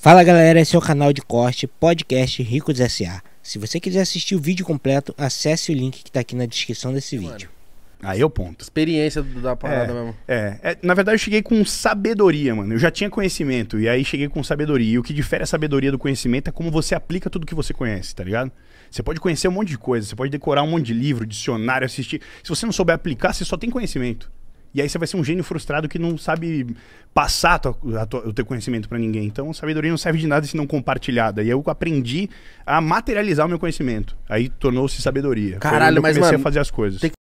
Fala galera, esse é o canal de corte Podcast Ricos SA. Se você quiser assistir o vídeo completo, acesse o link que tá aqui na descrição desse Mano. vídeo. Aí eu é ponto. Experiência da parada é, mesmo. É, é, na verdade eu cheguei com sabedoria, mano. Eu já tinha conhecimento e aí cheguei com sabedoria. E o que difere a sabedoria do conhecimento é como você aplica tudo que você conhece, tá ligado? Você pode conhecer um monte de coisa, você pode decorar um monte de livro, dicionário, assistir. Se você não souber aplicar, você só tem conhecimento. E aí você vai ser um gênio frustrado que não sabe passar tua, tua, o teu conhecimento para ninguém. Então, sabedoria não serve de nada se não compartilhada. E eu aprendi a materializar o meu conhecimento. Aí tornou-se sabedoria. Caralho, Foi eu comecei mano, a fazer as coisas. Tem que